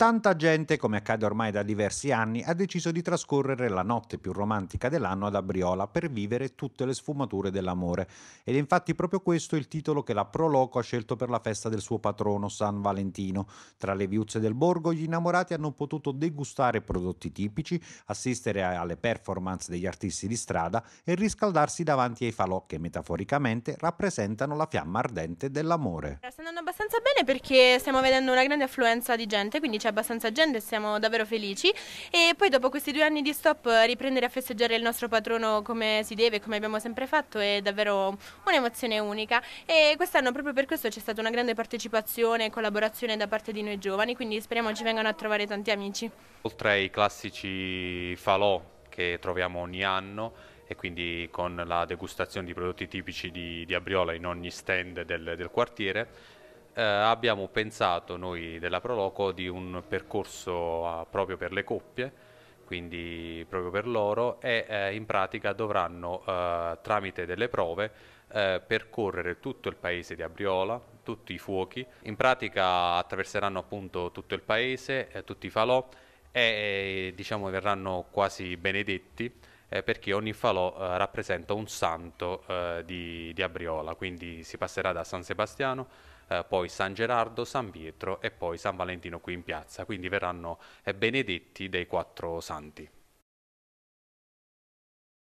Tanta gente, come accade ormai da diversi anni, ha deciso di trascorrere la notte più romantica dell'anno ad Abriola per vivere tutte le sfumature dell'amore. Ed è infatti proprio questo il titolo che la Proloco ha scelto per la festa del suo patrono, San Valentino. Tra le viuzze del borgo, gli innamorati hanno potuto degustare prodotti tipici, assistere alle performance degli artisti di strada e riscaldarsi davanti ai falò che metaforicamente rappresentano la fiamma ardente dell'amore. Sta andando abbastanza bene perché stiamo vedendo una grande affluenza di gente, quindi c'è abbastanza gente e siamo davvero felici. E poi dopo questi due anni di stop eh, riprendere a festeggiare il nostro patrono come si deve, come abbiamo sempre fatto, è davvero un'emozione unica. E quest'anno proprio per questo c'è stata una grande partecipazione e collaborazione da parte di noi giovani, quindi speriamo ci vengano a trovare tanti amici. Oltre ai classici falò che troviamo ogni anno, e quindi con la degustazione di prodotti tipici di, di Abriola in ogni stand del, del quartiere eh, abbiamo pensato noi della Proloco di un percorso eh, proprio per le coppie, quindi proprio per loro, e eh, in pratica dovranno eh, tramite delle prove eh, percorrere tutto il paese di Abriola, tutti i fuochi, in pratica attraverseranno appunto tutto il paese, eh, tutti i falò e diciamo verranno quasi benedetti eh, perché ogni falò eh, rappresenta un santo eh, di, di, Abriola, quindi si passerà da San Sebastiano, eh, poi San Gerardo, San Pietro e poi San Valentino qui in piazza, quindi verranno eh, benedetti dei quattro santi.